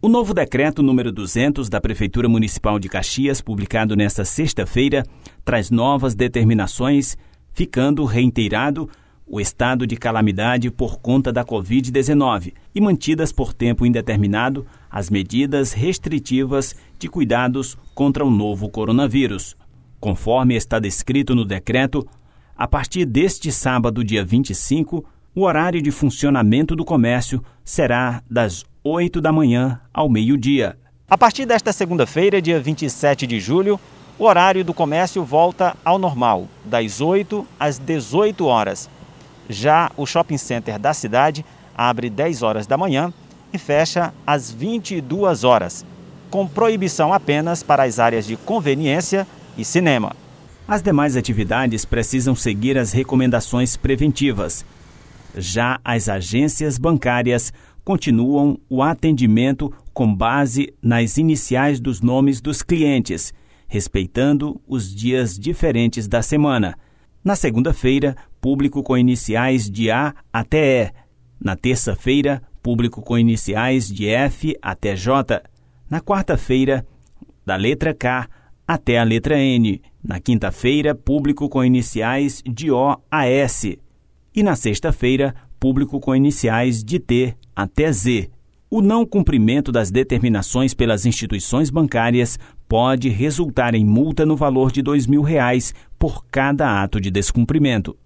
O novo decreto número 200 da Prefeitura Municipal de Caxias, publicado nesta sexta-feira, traz novas determinações, ficando reiterado o estado de calamidade por conta da Covid-19 e mantidas por tempo indeterminado as medidas restritivas de cuidados contra o novo coronavírus. Conforme está descrito no decreto, a partir deste sábado, dia 25, o horário de funcionamento do comércio será das 8 da manhã ao meio-dia. A partir desta segunda-feira, dia 27 de julho, o horário do comércio volta ao normal, das 8 às 18 horas. Já o shopping center da cidade abre 10 horas da manhã e fecha às 22 horas, com proibição apenas para as áreas de conveniência e cinema. As demais atividades precisam seguir as recomendações preventivas. Já as agências bancárias continuam o atendimento com base nas iniciais dos nomes dos clientes, respeitando os dias diferentes da semana. Na segunda-feira, público com iniciais de A até E. Na terça-feira, público com iniciais de F até J. Na quarta-feira, da letra K até a letra N. Na quinta-feira, público com iniciais de O a S. E na sexta-feira, público com iniciais de T até Z. O não cumprimento das determinações pelas instituições bancárias pode resultar em multa no valor de R$ 2.000 por cada ato de descumprimento.